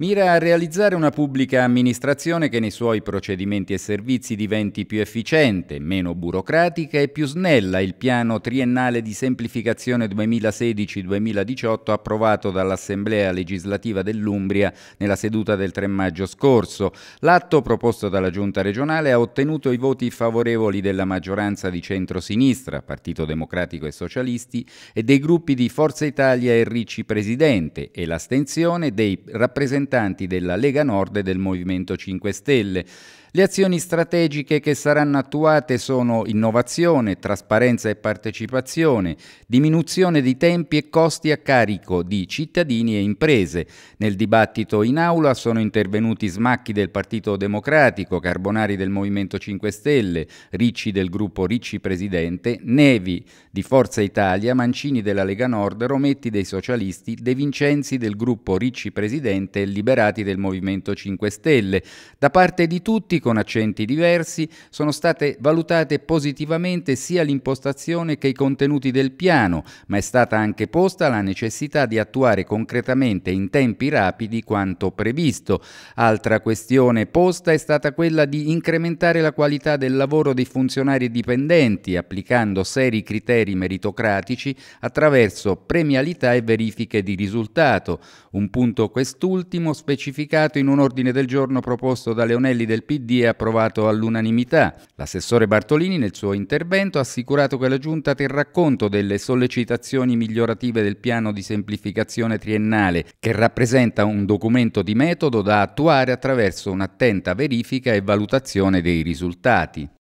mira a realizzare una pubblica amministrazione che nei suoi procedimenti e servizi diventi più efficiente, meno burocratica e più snella il piano triennale di semplificazione 2016-2018 approvato dall'Assemblea legislativa dell'Umbria nella seduta del 3 maggio scorso. L'atto proposto dalla Giunta regionale ha ottenuto i voti favorevoli della maggioranza di centrosinistra, Partito Democratico e Socialisti, e dei gruppi di Forza Italia e Ricci Presidente e l'astensione dei rappresentanti rappresentanti della Lega Nord e del Movimento 5 Stelle. Le azioni strategiche che saranno attuate sono innovazione, trasparenza e partecipazione, diminuzione di tempi e costi a carico di cittadini e imprese. Nel dibattito in aula sono intervenuti Smacchi del Partito Democratico, Carbonari del Movimento 5 Stelle, Ricci del gruppo Ricci Presidente, Nevi di Forza Italia, Mancini della Lega Nord, Rometti dei Socialisti, De Vincenzi del gruppo Ricci Presidente e liberati del Movimento 5 Stelle. Da parte di tutti, con accenti diversi, sono state valutate positivamente sia l'impostazione che i contenuti del piano, ma è stata anche posta la necessità di attuare concretamente in tempi rapidi quanto previsto. Altra questione posta è stata quella di incrementare la qualità del lavoro dei funzionari dipendenti, applicando seri criteri meritocratici attraverso premialità e verifiche di risultato. Un punto quest'ultimo primo specificato in un ordine del giorno proposto da Leonelli del PD e approvato all'unanimità. L'assessore Bartolini nel suo intervento ha assicurato che la Giunta terrà conto delle sollecitazioni migliorative del piano di semplificazione triennale, che rappresenta un documento di metodo da attuare attraverso un'attenta verifica e valutazione dei risultati.